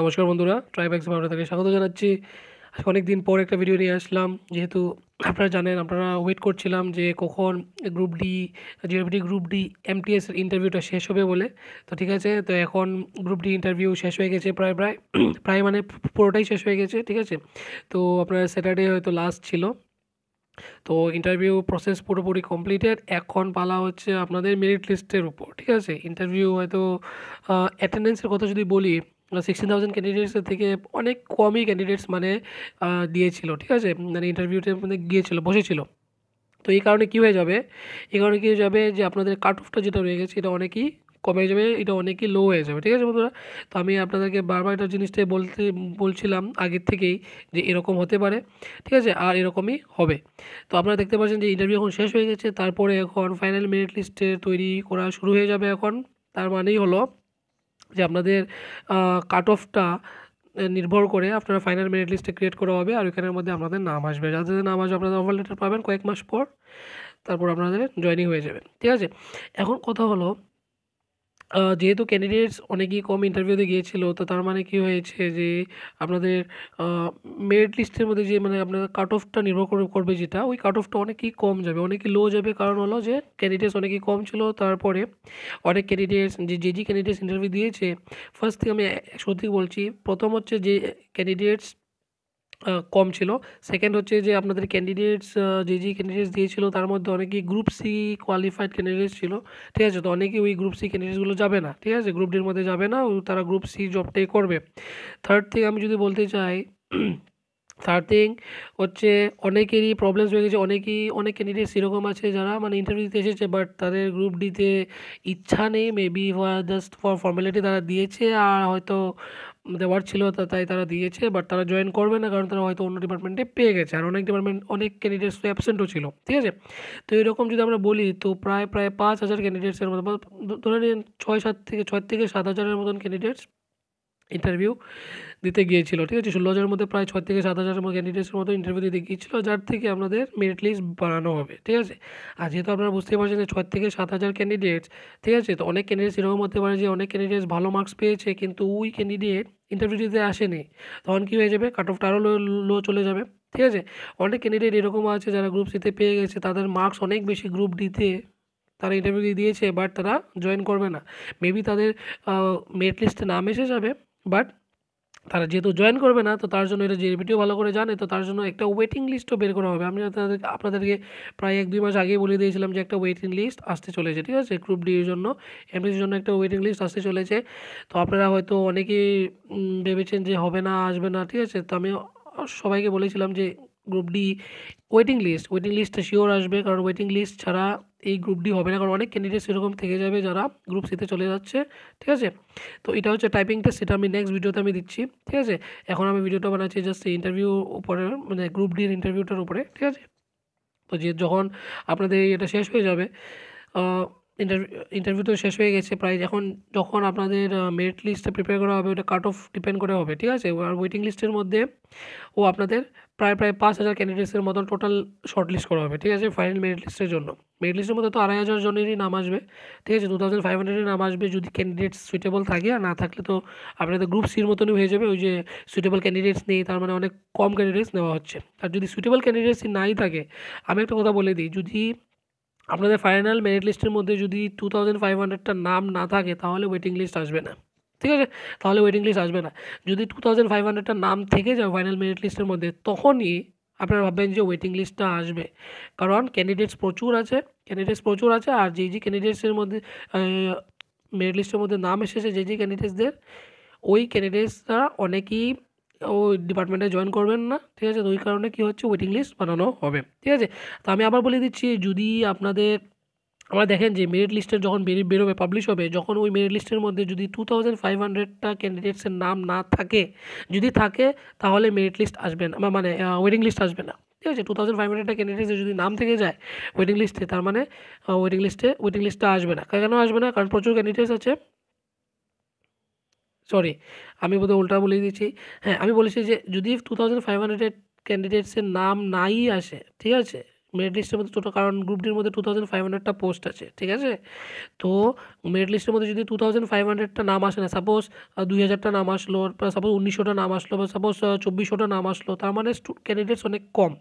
নমস্কার বন্ধুরা ট্রাইব্যাক্স ভালো থাকে স্বাগত জানাচ্ছি আজকে অনেক দিন পর একটা ভিডিও নিয়ে আসলাম যেহেতু আপনারা জানেন আপনারা ওয়েট করছিলাম যে কখন group D GOPT group D MTS ইন্টারভিউটা শেষ হবে বলে তো ঠিক আছে তো এখন গ্রুপ ডি ইন্টারভিউ শেষ হয়ে গেছে প্রায় প্রায় প্রায় মানে পুরোটাই শেষ হয়ে গেছে ঠিক আছে তো আপনার স্যাটারডে হয়তো লাস্ট ছিল তো ইন্টারভিউ প্রসেস পুরোপুরি কমপ্লিটেড এখন পালা হচ্ছে আপনাদের মেরিট লিস্টের উপর ঠিক আছে ইন্টারভিউ হয়তো অ্যাটেন্ডেন্সের কথা যদি বলি সিক্সটিন থাউজেন্ড ক্যান্ডিডেটসের থেকে অনেক কমই ক্যান্ডিডেটস মানে দিয়েছিল ঠিক আছে মানে ইন্টারভিউতে মানে গিয়েছিলো বসেছিল তো এই কারণে কী হয়ে যাবে এই কারণে কী হয়ে যাবে যে আপনাদের কাট অফটা যেটা রয়ে গেছে এটা অনেকই কমে যাবে এটা অনেকই লো হয়ে যাবে ঠিক আছে বন্ধুরা তো আমি আপনাদেরকে বারবার এটা জিনিসটাই বলতে বলছিলাম আগের থেকেই যে এরকম হতে পারে ঠিক আছে আর এরকমই হবে তো আপনারা দেখতে পাচ্ছেন যে ইন্টারভিউ এখন শেষ হয়ে গেছে তারপরে এখন ফাইনাল মেরিট লিস্টে তৈরি করা শুরু হয়ে যাবে এখন তার মানেই হলো যে আপনাদের কাট অফটা নির্ভর করে আপনারা ফাইনাল মেরিট লিস্টে ক্রিয়েট করা হবে আর ওইখানের মধ্যে আপনাদের নাম আসবে যাদের নাম আসবে আপনাদের অফার লেটার পাবেন কয়েক মাস পর তারপর আপনাদের জয়নিং হয়ে যাবে ঠিক আছে এখন কথা হলো যেহেতু ক্যান্ডিডেটস অনেকেই কম ইন্টারভিউতে গিয়েছিলো তো তার মানে কি হয়েছে যে আপনাদের মেরিট লিস্টের মধ্যে যে মানে আপনাদের কাট অফটা নির্ভর করে করবে যেটা ওই কাট অফটা অনেকেই কম যাবে অনেকেই লো যাবে কারণ হলো যে ক্যান্ডিডেটস অনেকেই কম ছিল তারপরে অনেক ক্যান্ডিডেটস যে যে যে ক্যান্ডিডেটস ইন্টারভিউ দিয়েছে ফার্স্ট থেকে আমি সত্যি বলছি প্রথম হচ্ছে যে ক্যান্ডিডেটস কম ছিল সেকেন্ড হচ্ছে যে আপনাদের ক্যান্ডিডেটস যে যে ক্যান্ডিডেটস দিয়েছিল তার মধ্যে অনেকেই গ্রুপ সি কোয়ালিফাইড ক্যান্ডিডেটস ছিল ঠিক আছে তো অনেকেই ওই গ্রুপ সি ক্যান্ডিডেটসগুলো যাবে না ঠিক আছে গ্রুপ ডির মধ্যে যাবে না তারা গ্রুপ সি জবটাই করবে থার্ড থিং আমি যদি বলতে চাই থার্ড থিং হচ্ছে অনেকেরই প্রবলেমস হয়ে গেছে অনেকেই অনেক ক্যান্ডিডেটস সেরকম আছে যারা মানে ইন্টারভিউ দিতে এসেছে বাট তাদের গ্রুপ ডিতে ইচ্ছা নেই মেবি জাস্ট ফর ফর্মালিটি তারা দিয়েছে আর হয়তো দেওয়ার ছিল তাই তারা দিয়েছে বাট তারা জয়েন করবে না কারণ তারা হয়তো অন্য ডিপার্টমেন্টে পেয়ে গেছে আর অনেক ডিপার্টমেন্ট অনেক ক্যান্ডিডেটস তো অ্যাবসেন্টও ছিল ঠিক আছে তো এরকম যদি আমরা বলি তো প্রায় প্রায় পাঁচ হাজার ক্যান্ডিডেটসের মতো ধরে নিন ছয় সাত থেকে ছয় থেকে সাত হাজারের মতন ক্যান্ডিডেটস ইন্টারভিউ দিতে গিয়েছিল ঠিক আছে ষোলো হাজারের মধ্যে প্রায় ছয় থেকে সাত হাজারের মতো ক্যান্ডিডেটসের মতো ইন্টারভিউ দিতে গিয়েছিলো যার থেকে আমাদের মেরিট লিস্ট বানানো হবে ঠিক আছে আর যেহেতু আপনারা বুঝতে পারছেন যে ছয় থেকে সাত হাজার ক্যান্ডিডেটস ঠিক আছে তো অনেক ক্যান্ডিডেটস এরকম হতে পারে যে অনেক ক্যান্ডিডেটস ভালো মার্কস পেয়েছে কিন্তু ওই ক্যান্ডিডেট ইন্টারভিউ দিতে আসেনি তখন কী হয়ে যাবে কাট অফটা আরও লো চলে যাবে ঠিক আছে অনেক ক্যান্ডিডেট এরকম আছে যারা গ্রুপ সিতে পেয়ে গেছে তাদের মার্কস অনেক বেশি গ্রুপ ডিতে তারা ইন্টারভিউ দিয়েছে বাট তারা জয়েন করবে না মেবি তাদের মেট লিস্টে নাম এসে যাবে বাট তারা যেহেতু জয়েন করবে না তো তার জন্য এটা যে ভিডিও ভালো করে জানে তো তার জন্য একটা ওয়েটিং লিস্টও বের করা হবে আমি আপনাদের আপনাদেরকে প্রায় এক দুই মাস আগেই বলে দিয়েছিলাম যে একটা ওয়েটিং লিস্ট আসতে চলেছে ঠিক আছে গ্রুপ ডি এর জন্য এমএসির জন্য একটা ওয়েটিং লিস্ট আসতে চলেছে তো আপনারা হয়তো অনেকেই ভেবেছেন যে হবে না আসবে না ঠিক আছে তো আমি সবাইকে বলেছিলাম যে group D waiting list waiting লিস্টটা শিওর আসবে কারণ ওয়েটিং লিস্ট ছাড়া এই গ্রুপ ডি হবে না কারণ অনেক ক্যান্ডিডেট সেরকম থেকে যাবে যারা গ্রুপ সিতে চলে যাচ্ছে ঠিক আছে তো এটা হচ্ছে টাইপিং টেস্ট সেটা আমি নেক্সট ভিডিওতে আমি দিচ্ছি ঠিক আছে এখন আমি ভিডিওটা বানাচ্ছি জাস্ট ইন্টারভিউ উপরে মানে গ্রুপ ডির ইন্টারভিউটার উপরে ঠিক আছে তো যে যখন আপনাদের এটা শেষ হয়ে যাবে ইন্টারভিউ ইন্টারভিউ তো শেষ হয়ে গেছে প্রায় যখন যখন আপনাদের মেরিট লিস্টটা প্রিপেয়ার করা হবে ওটা কাট অফ ডিপেন্ড করে হবে ঠিক আছে আর ওয়েটিং লিস্টের মধ্যে ও আপনাদের প্রায় প্রায় পাঁচ হাজার ক্যান্ডিডেটসের মতন টোটাল শর্ট লিস্ট করা হবে ঠিক আছে ফাইনাল মেরিট লিস্টের জন্য মেরিট লিস্টের মধ্যে তো আড়াই হাজার জনেরই নাম আসবে ঠিক আছে টু থাউজেন্ড ফাইভ হান্ড্রেডের নাম আসবে যদি ক্যান্ডিডেটস সুইটেবল থাকে আর না থাকলে তো আপনাদের গ্রুপ সির মতনই হয়ে যাবে ওই যে সুইটেবল ক্যান্ডিডেটস নেই তার মানে অনেক কম ক্যান্ডিডেটস নেওয়া হচ্ছে আর যদি সুইটেবল ক্যান্ডিডেটস নাই থাকে আমি একটা কথা বলে দিই যদি আপনাদের ফাইনাল মেরিট লিস্টের মধ্যে যদি টু থাউজেন্ড ফাইভ হান্ড্রেডটা নাম না থাকে তাহলে ওয়েটিং লিস্ট আসবে না ঠিক আছে তাহলে ওয়েটিং লিস্ট আসবে না যদি টু থাউজেন্ড ফাইভ হান্ড্রেডটা নাম থেকে যায় ফাইনাল মেরিট লিস্টের মধ্যে তখনই আপনারা ভাববেন যে ওয়েটিং লিস্টটা আসবে কারণ ক্যান্ডিডেটস প্রচুর আছে ক্যান্ডিডেটস প্রচুর আছে আর যে যে ক্যান্ডিডেটসের মধ্যে মেরিট লিস্টের মধ্যে নাম এসেছে যে যে ক্যান্ডিডেটসদের ওই ক্যান্ডিডেটসরা অনেকেই ও ডিপার্টমেন্টে জয়েন করবেন না ঠিক আছে তো ওই কারণে কী হচ্ছে ওয়েটিং লিস্ট বানানো হবে ঠিক আছে তো আমি আবার বলে দিচ্ছি যদি আপনাদের আমরা দেখেন যে মেরিট লিস্টের যখন বেরিয়ে বেরোবে পাবলিশ হবে যখন ওই মেরিট লিস্টের মধ্যে যদি টু থাউজেন্ড ফাইভ হান্ড্রেডটা ক্যান্ডিডেটসের নাম না থাকে যদি থাকে তাহলে মেরিট লিস্ট আসবে না মানে ওয়েটিং লিস্ট আসবে না ঠিক আছে টু থাউজেন্ড ফাইভ হান্ড্রেডটা ক্যান্ডিডেটসের যদি নাম থেকে যায় ওয়েটিং লিস্টে তার মানে ওয়েটিং লিস্টে ওয়েটিং লিস্টটা আসবে না কেন আসবে না কারণ প্রচুর ক্যান্ডিডেটস আছে সরি আমি বোধহয় উল্টা বলে দিয়েছি হ্যাঁ আমি বলেছি যে যদি টু থাউজেন্ড ফাইভ হান্ড্রেড ক্যান্ডিডেটসের নাম নাই আসে ঠিক আছে মেরিট লিস্টের মধ্যে টোটো কারণ গ্রুপটির মধ্যে টু থাউজেন্ড ফাইভ হান্ড্রেডটা পোস্ট আছে ঠিক আছে তো মেরিট লিস্টের মধ্যে যদি টু থাউজেন্ড ফাইভ হান্ড্রেডটা নাম আসে না সাপোজ দুই হাজারটা নাম আসলো বা সাপোজ উনিশশোটা নাম আসলো বা সাপোজ চব্বিশশোটা নাম আসলো তার মানে ক্যান্ডিডেটস অনেক কম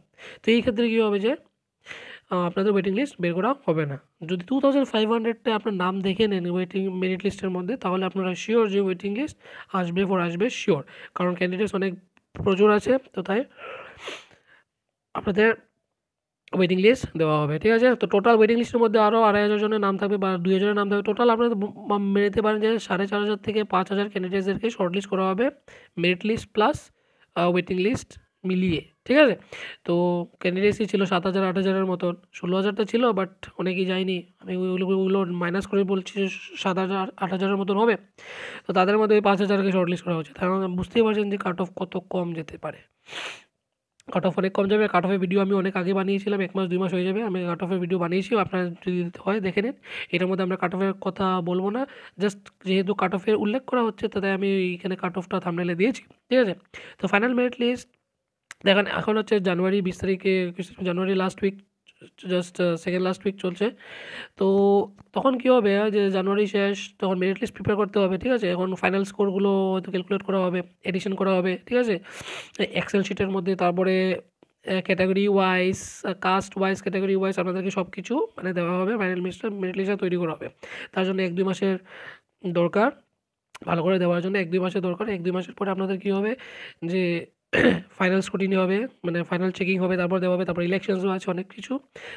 তো এই ক্ষেত্রে কী হবে যে আপনাদের ওয়েটিং লিস্ট বের করা হবে না যদি টু থাউজেন্ড ফাইভ হান্ড্রেডটা আপনার নাম দেখে নেন ওয়েটিং মেরিট লিস্টের মধ্যে তাহলে আপনারা শিওর যে ওয়েটিং লিস্ট আসবে ফোর আসবে শিওর কারণ ক্যান্ডিডেটস অনেক প্রচুর আছে তো তাই আপনাদের ওয়েটিং লিস্ট দেওয়া হবে ঠিক আছে তো টোটাল ওয়েটিং লিস্টের মধ্যে আরও আড়াই হাজার জনের নাম থাকবে বা দুই হাজারের নাম থাকবে টোটাল আপনারা মেনে নিতে পারেন যে সাড়ে চার হাজার থেকে পাঁচ হাজার ক্যান্ডিডেটসদেরকে শর্ট লিস্ট করা হবে merit list plus waiting list মিলিয়ে ঠিক আছে তো ক্যান্ডিডেসি ছিল সাত হাজার আট হাজারের মতন ষোলো হাজারটা ছিল বাট অনেকেই যায়নি আমি ওইগুলো মাইনাস করে বলছি সাত হাজার আট হাজারের মতন হবে তো তাদের মধ্যে ওই পাঁচ হাজারকে শর্টলিস্ট করা হচ্ছে তারা বুঝতেই পারছেন যে কাট অফ কত কম যেতে পারে কাট অফ অনেক কম যাবে কাট অফের ভিডিও আমি অনেক আগে বানিয়েছিলাম এক মাস দুই মাস হয়ে যাবে আমি কাট অফের ভিডিও বানিয়েছি আপনারা যদি হয় দেখে নিন এটার মধ্যে আমরা কাট অফের কথা বলবো না জাস্ট যেহেতু কাট অফের উল্লেখ করা হচ্ছে তাতে আমি এইখানে কাট অফটা থামলে দিয়েছি ঠিক আছে তো ফাইনাল মেরিট লিস্ট দেখেন এখন হচ্ছে জানুয়ারি বিশ তারিখে January last week just second last week চলছে তো তখন কী হবে যে জানুয়ারি শেষ তখন মেরিট লিস্ট প্রিপেয়ার করতে হবে ঠিক আছে এখন ফাইনাল স্কোরগুলো হয়তো ক্যালকুলেট করা হবে এডিশন করা হবে ঠিক আছে এক্সেল শিটের মধ্যে তারপরে category wise caste wise category wise আপনাদেরকে সব কিছু মানে দেওয়া হবে ফাইনাল মিস্টার মেরিট লিস্টটা তৈরি করা হবে তার জন্য এক দুই মাসের দরকার ভালো করে দেওয়ার জন্য এক দুই মাসের দরকার এক দুই মাসের পরে আপনাদের কী হবে যে ফাইনাল স্কুটিনি হবে মানে ফাইনাল চেকিং হবে তারপর দেওয়া হবে তারপর ইলেকশনসও আছে অনেক কিছু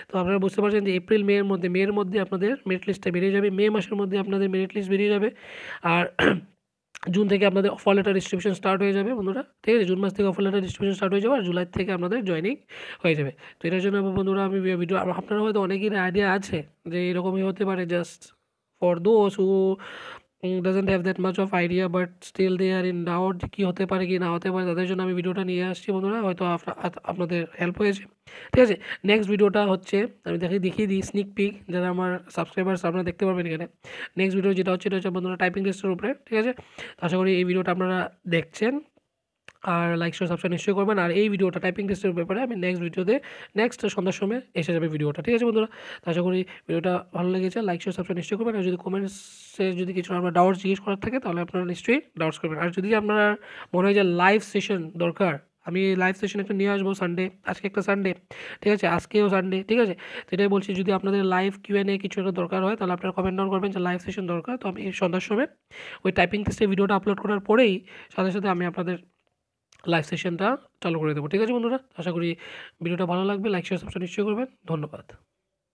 তো আপনারা বুঝতে পারছেন যে এপ্রিল এর মধ্যে মে এর মধ্যে আপনাদের মেরিট লিস্টটা বেরিয়ে যাবে মে মাসের মধ্যে আপনাদের মেরিট লিস্ট বেরিয়ে যাবে আর জুন থেকে আপনাদের অফার লেটার ডিস্ট্রিবিউশন স্টার্ট হয়ে যাবে বন্ধুরা ঠিক আছে জুন মাস থেকে অফার লেটার ডিস্ট্রিবিউশন স্টার্ট হয়ে যাবে আর জুলাই থেকে আপনাদের জয়নিং হয়ে যাবে তো এটার জন্য বন্ধুরা আমি ভিডিও আপনারা হয়তো অনেকই আইডিয়া আছে যে এরকমই হতে পারে just for those who doesn't have that much of idea but still they are in doubt কী হতে পারে কি না হতে পারে তাদের জন্য আমি ভিডিওটা নিয়ে আসছি বন্ধুরা হয়তো আপনাদের হেল্প হয়েছে ঠিক আছে নেক্সট ভিডিওটা হচ্ছে আমি দেখি দেখিয়ে দিই স্নিক পিক যারা আমার সাবস্ক্রাইবার্স আপনারা দেখতে পারবেন এখানে নেক্সট ভিডিও যেটা হচ্ছে এটা হচ্ছে বন্ধুরা টাইপিং টেস্টের উপরে ঠিক আছে আশা করি এই ভিডিওটা আপনারা দেখছেন আর লাইক শেয়ার সাবস্ক্রাইব নিশ্চয়ই করবেন আর এই ভিডিওটা টাইপিং টেস্টের ব্যাপারে আমি নেক্সট ভিডিওতে নেক্সট সন্ধ্যার সময় এসে যাবে ভিডিওটা ঠিক আছে বন্ধুরা আশা করি ভিডিওটা ভালো লেগেছে লাইক শেয়ার সাবস্ক্রাইব নিশ্চয়ই করবেন আর যদি কমেন্টসে যদি কিছু আপনার ডাউট জিজ্ঞেস করার থাকে তাহলে আপনারা নিশ্চয়ই ডাউটস করবেন আর যদি আপনার মনে হয় যে লাইভ সেশন দরকার আমি লাইভ সেশন একটা নিয়ে আসবো সানডে আজকে একটা সানডে ঠিক আছে আজকেও সানডে ঠিক আছে সেটাই বলছি যদি আপনাদের লাইভ কিউএনএ কিছু একটা দরকার হয় তাহলে আপনারা কমেন্ট ডাউন করবেন যে লাইভ সেশন দরকার তো আমি সন্ধ্যার সময় ওই টাইপিং টেস্টের ভিডিওটা আপলোড করার পরেই সাথে সাথে আমি আপনাদের লাইভ সেশনটা চালু করে দেবো ঠিক আছে বন্ধুরা আশা করি ভিডিওটা ভালো লাগবে লাইক শেয়ার সবসময় নিশ্চয়ই করবেন ধন্যবাদ